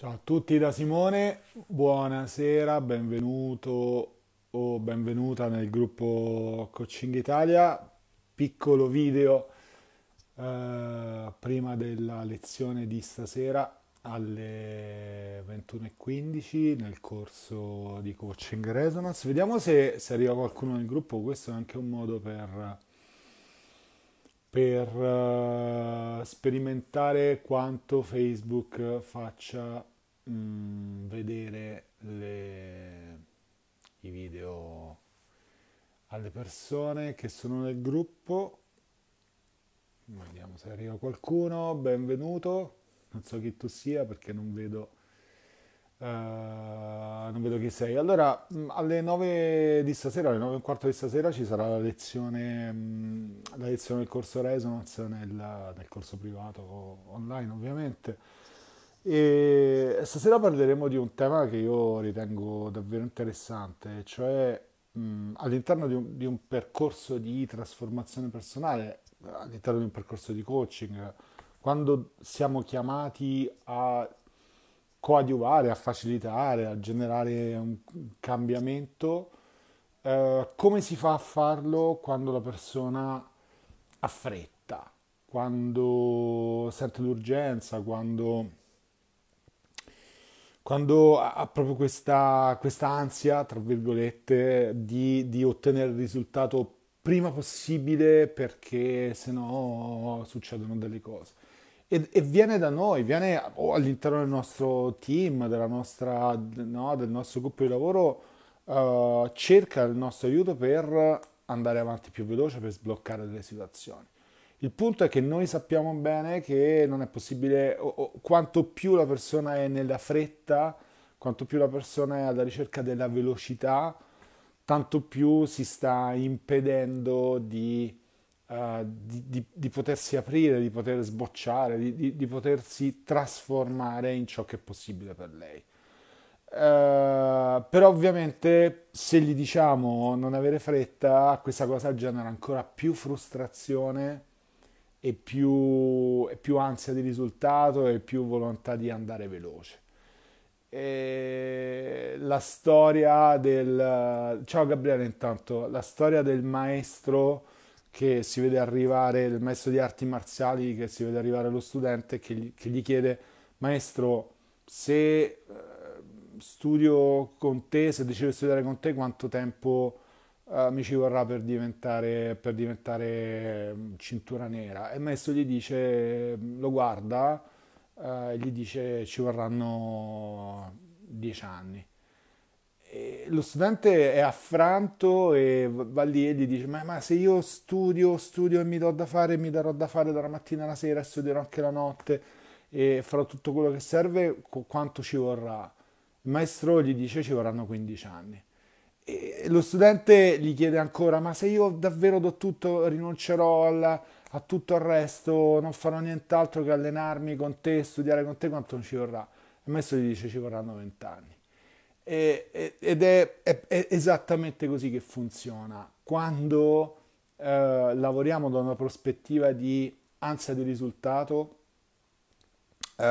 Ciao a tutti da Simone, buonasera, benvenuto o benvenuta nel gruppo Coaching Italia. Piccolo video eh, prima della lezione di stasera alle 21.15 nel corso di Coaching Resonance. Vediamo se, se arriva qualcuno nel gruppo, questo è anche un modo per per uh, sperimentare quanto Facebook faccia mh, mm, vedere le, i video alle persone che sono nel gruppo. Vediamo se arriva qualcuno, benvenuto, non so chi tu sia perché non vedo Uh, non vedo chi sei. Allora, mm, alle 9 di stasera, alle 9 e un quarto di stasera, ci sarà la lezione, mm, la lezione del corso Resonance nel, nel corso privato online, ovviamente. E stasera parleremo di un tema che io ritengo davvero interessante, cioè mh, mm, all'interno di un, di un, percorso di trasformazione personale, all'interno di un percorso di coaching, quando siamo chiamati a coadiuvare, a facilitare, a generare un cambiamento, eh, come si fa a farlo quando la persona ha fretta, quando sente l'urgenza, quando, quando ha proprio questa, questa, ansia, tra virgolette, di, di ottenere il risultato prima possibile perché se no succedono delle cose e, e viene da noi, viene o all'interno del nostro team, nostra, no, del nostro gruppo di lavoro, uh, cerca il nostro aiuto per andare avanti più veloce, per sbloccare delle situazioni. Il punto è che noi sappiamo bene che non è possibile, o, o, quanto più la persona è nella fretta, quanto più la persona è alla ricerca della velocità, tanto più si sta impedendo di uh, di, di, di, potersi aprire, di poter sbocciare, di, di, potersi trasformare in ciò che è possibile per lei. Uh, però ovviamente se gli diciamo non avere fretta, questa cosa genera ancora più frustrazione e più, e più ansia di risultato e più volontà di andare veloce. E la storia del ciao Gabriele intanto la storia del maestro che si vede arrivare, il maestro di arti marziali che si vede arrivare lo studente che gli, che gli chiede maestro se eh, studio con te, se decido di studiare con te quanto tempo eh, mi ci vorrà per diventare, per diventare mm, cintura nera? E il maestro gli dice, mm, lo guarda, eh, gli dice ci vorranno dieci anni. E lo studente è affranto e va lì e gli dice ma, ma, se io studio, studio e mi do da fare, mi darò da fare dalla mattina alla sera, studierò anche la notte e farò tutto quello che serve, quanto ci vorrà? Il maestro gli dice ci vorranno 15 anni. E lo studente gli chiede ancora ma se io davvero do tutto, rinuncerò alla, a tutto il resto, non farò nient'altro che allenarmi con te, studiare con te, quanto ci vorrà? Il maestro gli dice ci vorranno 20 anni. E, ed è, è, è, esattamente così che funziona. Quando eh, lavoriamo da una prospettiva di ansia di risultato, eh,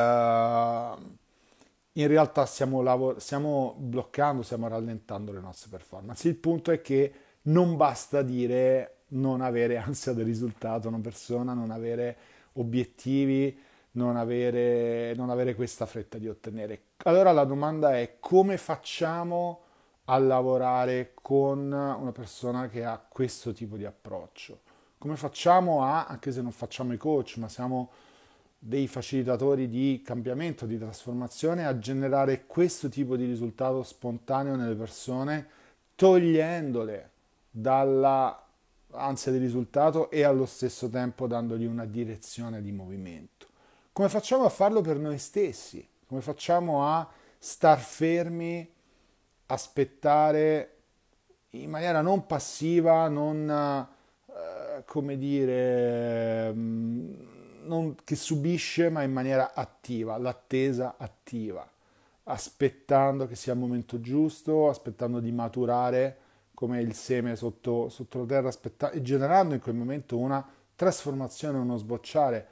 in realtà stiamo, lav- stiamo bloccando, stiamo rallentando le nostre performance. Il punto è che non basta dire non avere ansia del risultato una persona, non avere obiettivi, non avere, non avere questa fretta di ottenere. Allora la domanda è come facciamo a lavorare con una persona che ha questo tipo di approccio? Come facciamo a, anche se non facciamo i coach, ma siamo dei facilitatori di cambiamento, di trasformazione, a generare questo tipo di risultato spontaneo nelle persone, togliendole dalla ansia di risultato e allo stesso tempo dandogli una direzione di movimento. Come facciamo a farlo per noi stessi? Come facciamo a star fermi, aspettare in maniera non passiva, non eh, come dire, mm, non, che subisce, ma in maniera attiva, l'attesa attiva, aspettando che sia il momento giusto, aspettando di maturare come il seme sotto, sotto la terra, aspetta- generando in quel momento una trasformazione, uno sbocciare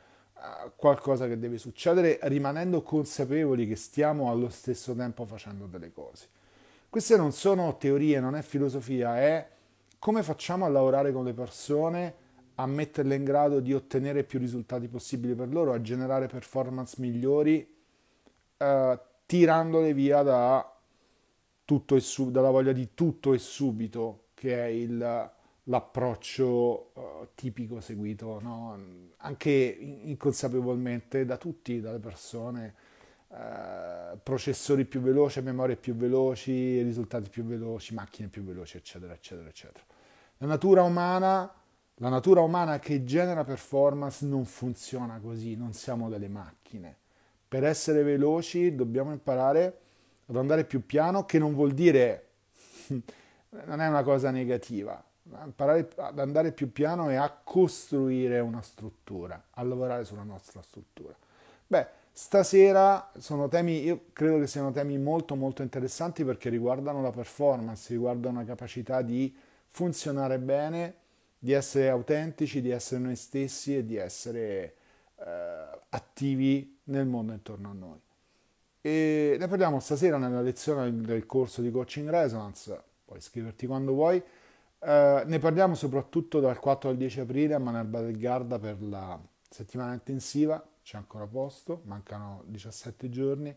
qualcosa che deve succedere rimanendo consapevoli che stiamo allo stesso tempo facendo delle cose. Queste non sono teorie, non è filosofia, è come facciamo a lavorare con le persone, a metterle in grado di ottenere più risultati possibili per loro, a generare performance migliori, eh, tirandole via da tutto e sub- dalla voglia di tutto e subito, che è il l'approccio uh, tipico seguito no? anche inconsapevolmente da tutti, dalle persone, uh, processori più veloci, memorie più veloci, risultati più veloci, macchine più veloci, eccetera, eccetera, eccetera. La natura umana, la natura umana che genera performance non funziona così, non siamo delle macchine. Per essere veloci dobbiamo imparare ad andare più piano, che non vuol dire, non è una cosa negativa, imparare ad andare più piano e a costruire una struttura, a lavorare sulla nostra struttura. Beh, stasera sono temi, io credo che siano temi molto molto interessanti perché riguardano la performance, riguardano la capacità di funzionare bene, di essere autentici, di essere noi stessi e di essere eh, attivi nel mondo intorno a noi. E ne parliamo stasera nella lezione del corso di Coaching Resonance, puoi iscriverti quando vuoi. Eh, ne parliamo soprattutto dal 4 al 10 aprile a Manerba del Garda per la settimana intensiva, c'è ancora posto, mancano 17 giorni.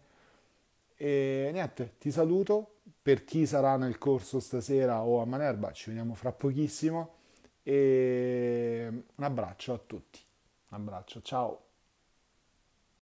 E niente, ti saluto. Per chi sarà nel corso stasera o a Manerba, ci vediamo fra pochissimo. E un abbraccio a tutti. Un abbraccio, ciao.